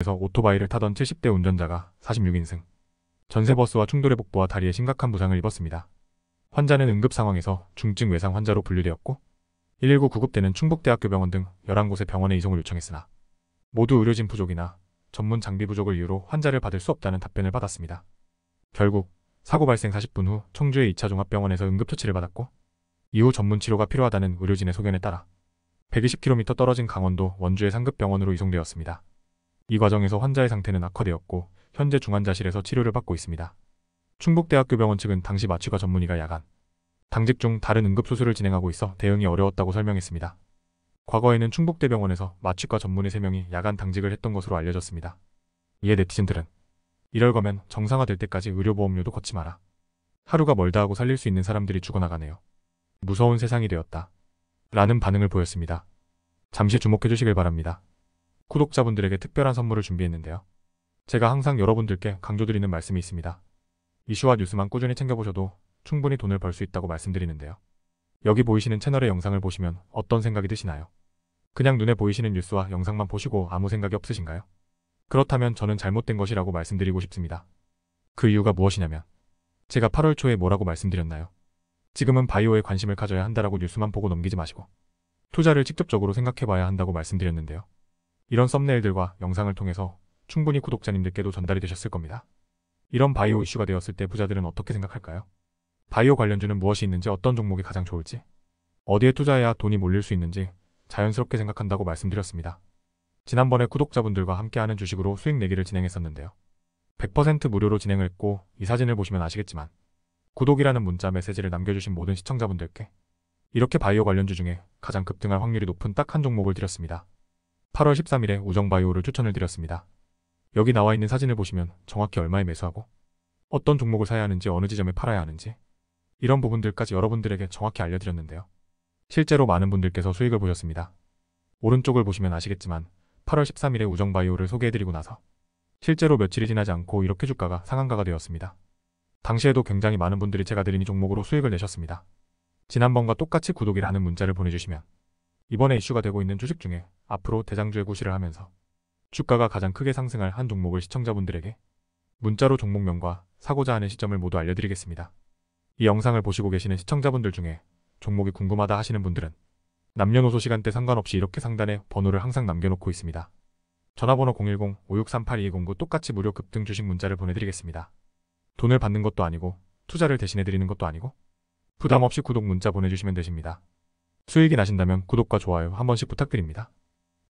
에서 오토바이를 타던 70대 운전자가 46인승 전세버스와 충돌해 복부와 다리에 심각한 부상을 입었습니다. 환자는 응급 상황에서 중증 외상 환자로 분류되었고 119 구급대는 충북대학교 병원 등 11곳의 병원에 이송을 요청했으나 모두 의료진 부족이나 전문 장비 부족을 이유로 환자를 받을 수 없다는 답변을 받았습니다. 결국 사고 발생 40분 후 청주의 2차 종합병원에서 응급처치를 받았고 이후 전문 치료가 필요하다는 의료진의 소견에 따라 120km 떨어진 강원도 원주의 상급병원으로 이송되었습니다. 이 과정에서 환자의 상태는 악화되었고 현재 중환자실에서 치료를 받고 있습니다. 충북대학교 병원 측은 당시 마취과 전문의가 야간 당직 중 다른 응급수술을 진행하고 있어 대응이 어려웠다고 설명했습니다. 과거에는 충북대병원에서 마취과 전문의 3명이 야간 당직을 했던 것으로 알려졌습니다. 이에 네티즌들은 이럴 거면 정상화될 때까지 의료보험료도 걷지 마라. 하루가 멀다 하고 살릴 수 있는 사람들이 죽어나가네요. 무서운 세상이 되었다. 라는 반응을 보였습니다. 잠시 주목해 주시길 바랍니다. 구독자분들에게 특별한 선물을 준비했는데요. 제가 항상 여러분들께 강조드리는 말씀이 있습니다. 이슈와 뉴스만 꾸준히 챙겨보셔도 충분히 돈을 벌 수 있다고 말씀드리는데요. 여기 보이시는 채널의 영상을 보시면 어떤 생각이 드시나요? 그냥 눈에 보이시는 뉴스와 영상만 보시고 아무 생각이 없으신가요? 그렇다면 저는 잘못된 것이라고 말씀드리고 싶습니다. 그 이유가 무엇이냐면 제가 8월 초에 뭐라고 말씀드렸나요? 지금은 바이오에 관심을 가져야 한다라고 뉴스만 보고 넘기지 마시고 투자를 직접적으로 생각해봐야 한다고 말씀드렸는데요. 이런 썸네일들과 영상을 통해서 충분히 구독자님들께도 전달이 되셨을 겁니다. 이런 바이오 이슈가 되었을 때 부자들은 어떻게 생각할까요? 바이오 관련주는 무엇이 있는지 어떤 종목이 가장 좋을지 어디에 투자해야 돈이 몰릴 수 있는지 자연스럽게 생각한다고 말씀드렸습니다. 지난번에 구독자분들과 함께하는 주식으로 수익 내기를 진행했었는데요. 100% 무료로 진행을 했고 이 사진을 보시면 아시겠지만 구독이라는 문자 메시지를 남겨주신 모든 시청자분들께 이렇게 바이오 관련주 중에 가장 급등할 확률이 높은 딱 한 종목을 드렸습니다. 8월 13일에 우정바이오를 추천을 드렸습니다. 여기 나와 있는 사진을 보시면 정확히 얼마에 매수하고 어떤 종목을 사야 하는지 어느 지점에 팔아야 하는지 이런 부분들까지 여러분들에게 정확히 알려드렸는데요. 실제로 많은 분들께서 수익을 보셨습니다. 오른쪽을 보시면 아시겠지만 8월 13일에 우정바이오를 소개해드리고 나서 실제로 며칠이 지나지 않고 이렇게 주가가 상한가가 되었습니다. 당시에도 굉장히 많은 분들이 제가 드린 이 종목으로 수익을 내셨습니다. 지난번과 똑같이 구독이라는 문자를 보내주시면 이번에 이슈가 되고 있는 주식 중에 앞으로 대장주의 고시를 하면서 주가가 가장 크게 상승할 한 종목을 시청자분들에게 문자로 종목명과 사고자 하는 시점을 모두 알려드리겠습니다. 이 영상을 보시고 계시는 시청자분들 중에 종목이 궁금하다 하시는 분들은 남녀노소 시간대 상관없이 이렇게 상단에 번호를 항상 남겨놓고 있습니다. 전화번호 010-5638-2209 똑같이 무료 급등 주식 문자를 보내드리겠습니다. 돈을 받는 것도 아니고 투자를 대신해드리는 것도 아니고 부담없이 구독 문자 보내주시면 되십니다. 수익이 나신다면 구독과 좋아요 한 번씩 부탁드립니다.